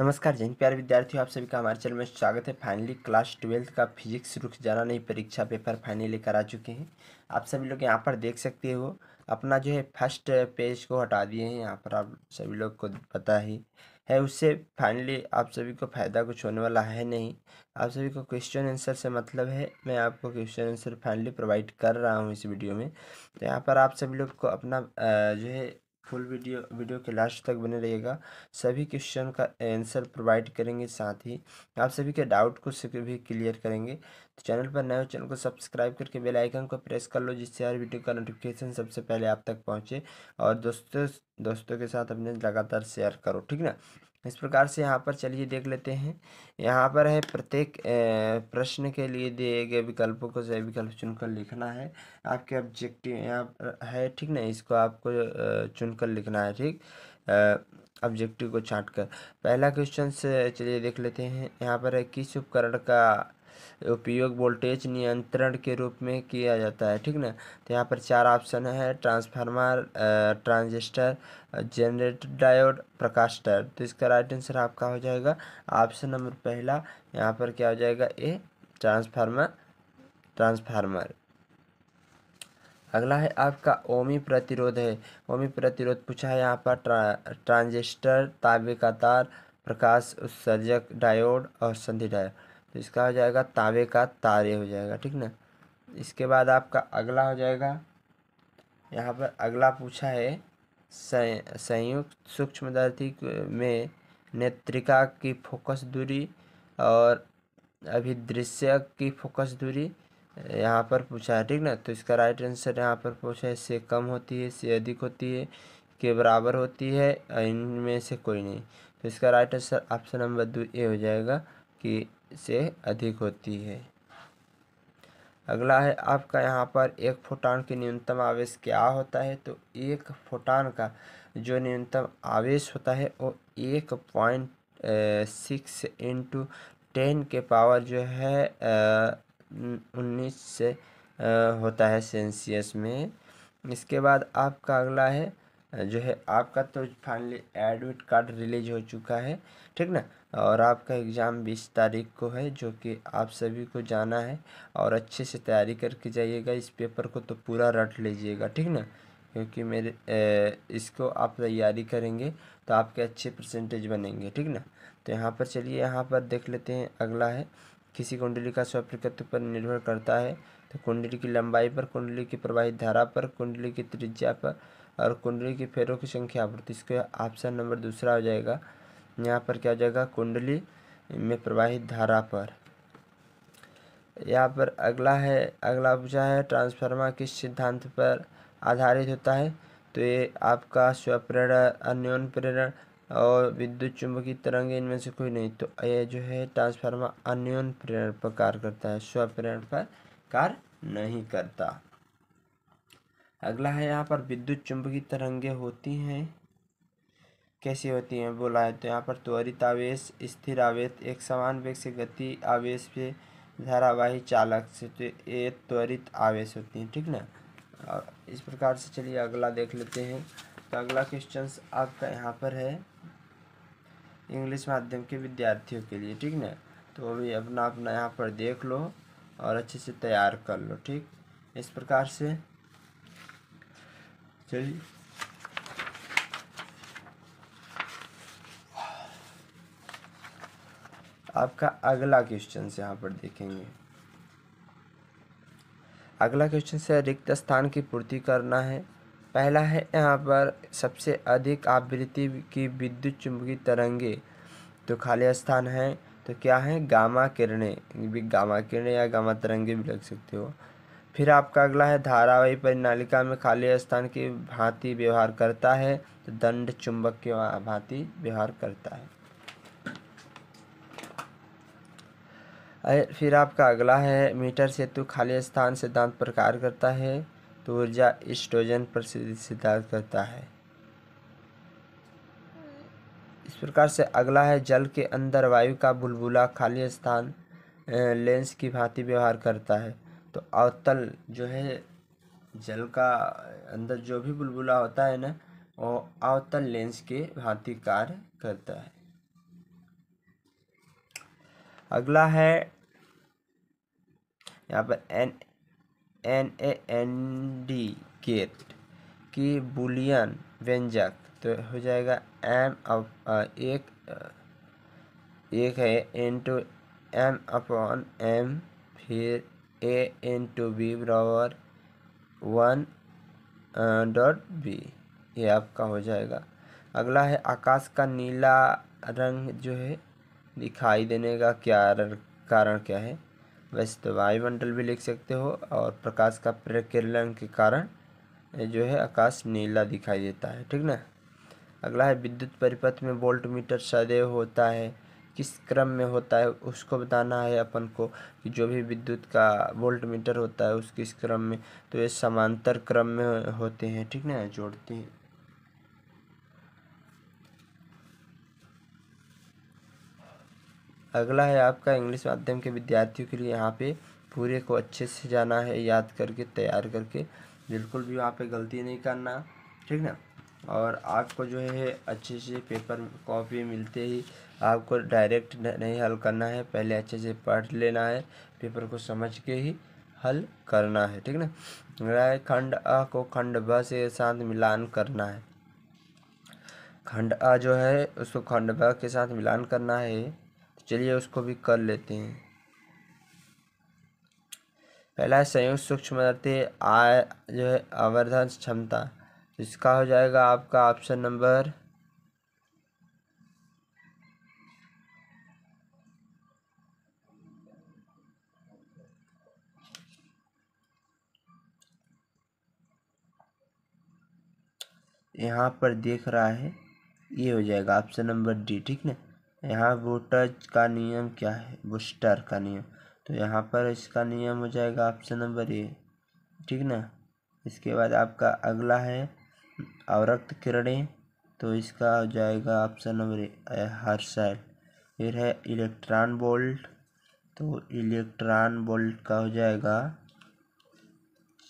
नमस्कार जैन प्यार विद्यार्थियों आप सभी का हमारे चैनल में स्वागत है फाइनली क्लास ट्वेल्थ का फिजिक्स रुक जाना नहीं परीक्षा पेपर फाइनली लेकर आ चुके हैं आप सभी लोग यहाँ पर देख सकते हो अपना जो है फर्स्ट पेज को हटा दिए हैं यहाँ पर आप सभी लोग को पता ही है उससे फाइनली आप सभी को फ़ायदा कुछ होने वाला है नहीं आप सभी को क्वेश्चन आंसर से मतलब है मैं आपको क्वेश्चन आंसर फाइनली प्रोवाइड कर रहा हूँ इस वीडियो में तो यहाँ पर आप सभी लोग को अपना जो है फुल वीडियो वीडियो के लास्ट तक बने रहिएगा सभी क्वेश्चन का आंसर प्रोवाइड करेंगे साथ ही आप सभी के डाउट को भी क्लियर करेंगे तो चैनल पर नए चैनल को सब्सक्राइब करके बेल आइकन को प्रेस कर लो जिससे हर वीडियो का नोटिफिकेशन सबसे पहले आप तक पहुंचे और दोस्तों दोस्तों के साथ अपने लगातार शेयर करो ठीक ना इस प्रकार से यहाँ पर चलिए देख लेते हैं यहाँ पर है प्रत्येक प्रश्न के लिए दिए गए विकल्पों को सही विकल्प चुनकर लिखना है आपके ऑब्जेक्टिव यहाँ है ठीक ना इसको आपको चुनकर लिखना है ठीक ऑब्जेक्टिव को छाँट कर पहला क्वेश्चन से चलिए देख लेते हैं यहाँ पर है किस उपकरण का उपयोग वोल्टेज नियंत्रण के रूप में किया जाता है ठीक ना तो यहाँ पर चार ऑप्शन है ट्रांसफार्मर ट्रांजिस्टर जनरेटर डायोड प्रकाशटर तो इसका राइट आंसर आपका हो जाएगा ऑप्शन नंबर पहला यहाँ पर क्या हो जाएगा ए ट्रांसफार्मर ट्रांसफार्मर अगला है आपका ओमी प्रतिरोध है ओमी प्रतिरोध पूछा है यहाँ पर ट्रा, ट्रांजिस्टर ताबे का तार प्रकाश उत्सर्जक डायोड और संधि डायोड तो इसका हो जाएगा तांबे का तारे हो जाएगा ठीक ना इसके बाद आपका अगला हो जाएगा यहाँ पर अगला पूछा है संयुक्त सूक्ष्मदर्शी में नेत्रिका की फोकस दूरी और अभिदृश्य की फोकस दूरी यहाँ पर पूछा है ठीक ना तो इसका राइट आंसर यहाँ पर पूछा है से कम होती है से अधिक होती है के बराबर होती है इनमें से कोई नहीं तो इसका राइट आंसर ऑप्शन नंबर दो ए हो जाएगा की से अधिक होती है अगला है आपका यहाँ पर एक फोटान की न्यूनतम आवेश क्या होता है तो एक फोटान का जो न्यूनतम आवेश होता है वो एक पॉइंट सिक्स इंटू टेन के पावर जो है उन्नीस से होता है सेंसियस में इसके बाद आपका अगला है जो है आपका तो फाइनली एडमिट कार्ड रिलीज हो चुका है ठीक ना और आपका एग्ज़ाम बीस तारीख को है जो कि आप सभी को जाना है और अच्छे से तैयारी करके जाइएगा इस पेपर को तो पूरा रट लीजिएगा ठीक ना क्योंकि मेरे ए, इसको आप तैयारी करेंगे तो आपके अच्छे परसेंटेज बनेंगे ठीक ना तो यहाँ पर चलिए यहाँ पर देख लेते हैं अगला है किसी कुंडली का स्वप्रिकत्व पर निर्भर करता है तो कुंडली की लंबाई पर कुंडली की प्रवाहित धारा पर कुंडली की त्रिज्या पर और कुंडली की फेरों की संख्या पर तो इसका ऑप्शन नंबर दूसरा हो जाएगा यहाँ पर क्या हो जाएगा कुंडली में प्रवाहित धारा पर यहाँ पर अगला है अगला पूछा है ट्रांसफार्मर किस सिद्धांत पर आधारित होता है तो ये आपका स्वप्रेरण अन्योन प्रेरण और विद्युत चुंबकीय तरंग इनमें से कोई नहीं तो ये जो है ट्रांसफार्मर अन्योन प्रेरण पर कार्य करता है स्वप्रेरण पर कार्य नहीं करता अगला है यहाँ पर विद्युत चुंबकीय तरंगे होती हैं कैसी होती हैं बोला है तो यहाँ पर त्वरित आवेश स्थिर आवेश एक समान वेग से गति आवेश पे धारावाही चालक से तो ये त्वरित आवेश होती हैं ठीक ना और इस प्रकार से चलिए अगला देख लेते हैं तो अगला क्वेश्चन आपका यहाँ पर है इंग्लिश माध्यम के विद्यार्थियों के लिए ठीक ना तो भी अपना अपना यहाँ पर देख लो और अच्छे से तैयार कर लो ठीक इस प्रकार से चलिए आपका अगला क्वेश्चन यहाँ पर देखेंगे अगला क्वेश्चन से रिक्त स्थान की पूर्ति करना है पहला है यहाँ पर सबसे अधिक आवृत्ति की विद्युत चुंबकीय तरंगे तो खाली स्थान है तो क्या है गामा किरणें भी गामा किरणें या गामा तरंगे भी लग सकते हो फिर आपका अगला है धारावाही परिनालिका में खाली स्थान की भांति व्यवहार करता है तो दंड चुंबक के भांति व्यवहार करता है फिर आपका अगला है मीटर सेतु खाली स्थान सिद्धांत पर कार्य करता है तो ऊर्जा स्टोजन पर सिद्धांत करता है इस प्रकार से अगला है जल के अंदर वायु का बुलबुला खाली स्थान लेंस की भांति व्यवहार करता है तो अवतल जो है जल का अंदर जो भी बुलबुला होता है ना वो अवतल लेंस के भांति कार्य करता है अगला है यहाँ पर N N A N D gate की बुलियन व्यंजक तो हो जाएगा एम अप एक एक है N two M upon M फिर ए एन टू बी बराबर वन डॉट बी ये आपका हो जाएगा अगला है आकाश का नीला रंग जो है दिखाई देने का क्या कारण क्या है वैसे तो वायुमंडल भी लिख सकते हो और प्रकाश का प्रकीर्णन के कारण जो है आकाश नीला दिखाई देता है ठीक ना अगला है विद्युत परिपथ में वोल्ट मीटर सदैव होता है किस क्रम में होता है उसको बताना है अपन को कि जो भी विद्युत का वोल्ट मीटर होता है उस किस क्रम में तो ये समांतर क्रम में होते हैं ठीक ना जोड़ते हैं अगला है आपका इंग्लिश माध्यम के विद्यार्थियों के लिए यहाँ पे पूरे को अच्छे से जाना है याद करके तैयार करके बिल्कुल भी वहाँ पे गलती नहीं करना ठीक ना और आपको जो है अच्छे से पेपर कॉपी मिलते ही आपको डायरेक्ट नहीं हल करना है पहले अच्छे से पढ़ लेना है पेपर को समझ के ही हल करना है ठीक ना अगला है खंड अ को खंड ब से साथ मिलान करना है खंड अ जो है उसको खंड ब के साथ मिलान करना है चलिए उसको भी कर लेते हैं पहला है संयुक्त सूक्ष्म आय जो है आवर्धन क्षमता इसका हो जाएगा आपका ऑप्शन नंबर यहाँ पर देख रहा है ये हो जाएगा ऑप्शन नंबर डी ठीक ना यहाँ वोल्टेज का नियम क्या है बूस्टर का नियम तो यहाँ पर इसका नियम हो जाएगा ऑप्शन नंबर ए ठीक ना इसके बाद आपका अगला है अवरक्त किरणें तो इसका हो जाएगा ऑप्शन नंबर ए हर सेल फिर है इलेक्ट्रॉन बोल्ट तो इलेक्ट्रॉन बोल्ट का हो जाएगा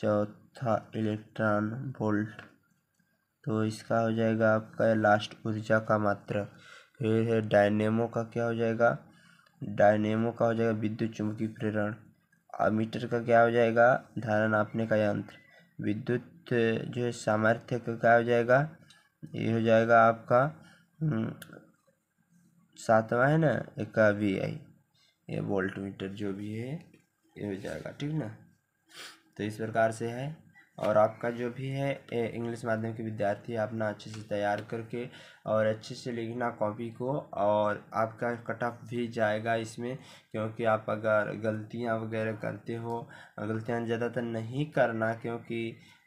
चौथा इलेक्ट्रॉन बोल्ट तो इसका हो जाएगा आपका लास्ट ऊर्जा का मात्रा फिर है डायनेमो का क्या हो जाएगा डायनेमो का हो जाएगा विद्युत चुंबकीय प्रेरण अमीटर का क्या हो जाएगा धारा नापने का यंत्र विद्युत जो है सामर्थ्य का क्या हो जाएगा ये हो जाएगा आपका हम्म, सातवां है ना एक का वी आई ये वोल्ट मीटर जो भी है ये हो जाएगा ठीक ना तो इस प्रकार से है और आपका जो भी है इंग्लिश माध्यम के विद्यार्थी अपना अच्छे से तैयार करके और अच्छे से लिखना कॉपी को और आपका कट ऑफ भी जाएगा इसमें क्योंकि आप अगर गलतियां वगैरह करते हो गलतियां ज़्यादातर नहीं करना क्योंकि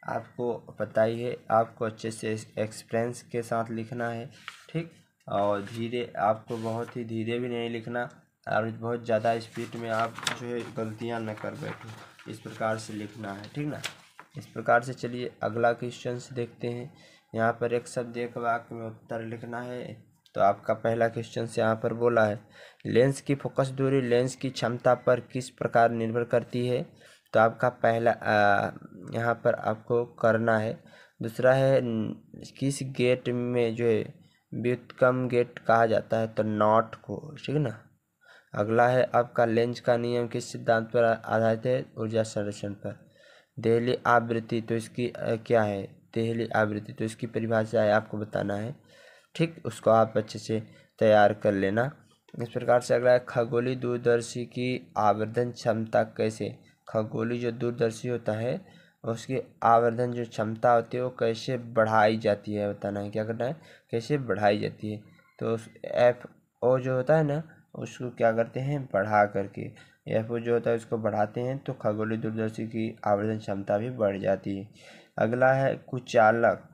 आपको पता ही है आपको अच्छे से एक्सपीरियंस के साथ लिखना है ठीक और धीरे आपको बहुत ही धीरे भी नहीं लिखना और बहुत ज़्यादा स्पीड में आप जो है गलतियाँ न कर बैठो इस प्रकार से लिखना है ठीक ना इस प्रकार से चलिए अगला क्वेश्चन देखते हैं यहाँ पर एक शब्द एक वाक्य में उत्तर लिखना है तो आपका पहला क्वेश्चन से यहाँ पर बोला है लेंस की फोकस दूरी लेंस की क्षमता पर किस प्रकार निर्भर करती है तो आपका पहला यहाँ पर आपको करना है दूसरा है किस गेट में जो है व्युत्कम गेट कहा जाता है तो नॉट को ठीक ना अगला है आपका लेंस का नियम किस सिद्धांत पर आधारित है ऊर्जा संरक्षण पर देहली आवृत्ति तो इसकी क्या है देहली आवृत्ति तो इसकी परिभाषा है आपको बताना है ठीक उसको आप अच्छे से तैयार कर लेना इस प्रकार से अगला है खगोली दूरदर्शी की आवर्धन क्षमता कैसे खगोली जो दूरदर्शी होता है उसकी आवर्धन जो क्षमता होती है वो कैसे बढ़ाई जाती है बताना है क्या करना है कैसे बढ़ाई जाती है तो उस एफ ओ जो होता है ना उसको क्या करते हैं बढ़ा करके फिर जो होता है उसको बढ़ाते हैं तो खगोलीय दूरदर्शी की आवर्धन क्षमता भी बढ़ जाती है अगला है कुचालक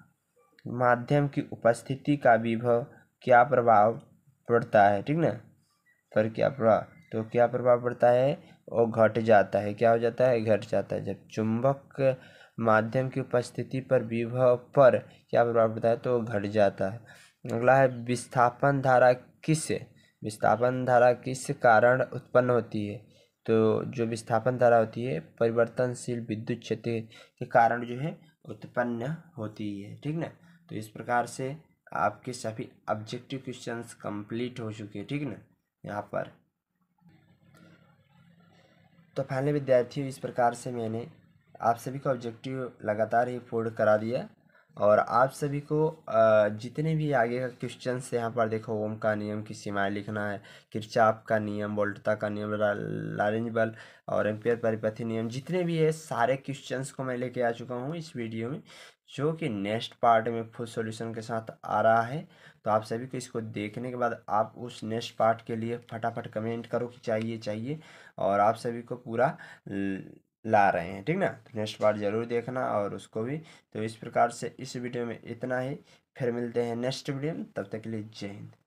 माध्यम की उपस्थिति का विभव क्या प्रभाव पड़ता है ठीक ना पर क्या प्रभाव तो क्या प्रभाव पड़ता है वो घट जाता है क्या हो जाता है घट जाता है जब चुंबक माध्यम की उपस्थिति पर विभव पर क्या प्रभाव पड़ता है तो घट जाता है अगला है विस्थापन धारा किस विस्थापन धारा किस कारण उत्पन्न होती है तो जो विस्थापन धारा होती है परिवर्तनशील विद्युत क्षेत्र के कारण जो है उत्पन्न होती है ठीक ना तो इस प्रकार से आपके सभी ऑब्जेक्टिव क्वेश्चंस कंप्लीट हो चुके हैं ठीक ना यहाँ पर तो फाइनली विद्यार्थियों इस प्रकार से मैंने आप सभी का ऑब्जेक्टिव लगातार ही फोल्ड करा दिया और आप सभी को जितने भी आगे का क्वेश्चन यहाँ पर देखो ओम का नियम की सीमाएं लिखना है किरचाप का नियम बोल्टता का नियम लारेंज बल और एम्पियर परिपथी नियम जितने भी है सारे क्वेश्चंस को मैं लेके आ चुका हूँ इस वीडियो में जो कि नेक्स्ट पार्ट में फुल सॉल्यूशन के साथ आ रहा है तो आप सभी को इसको देखने के बाद आप उस नेक्स्ट पार्ट के लिए फटाफट कमेंट करो कि चाहिए चाहिए और आप सभी को पूरा ला रहे हैं ठीक ना तो नेक्स्ट पार्ट जरूर देखना और उसको भी तो इस प्रकार से इस वीडियो में इतना ही फिर मिलते हैं नेक्स्ट वीडियो में तब तक के लिए जय हिंद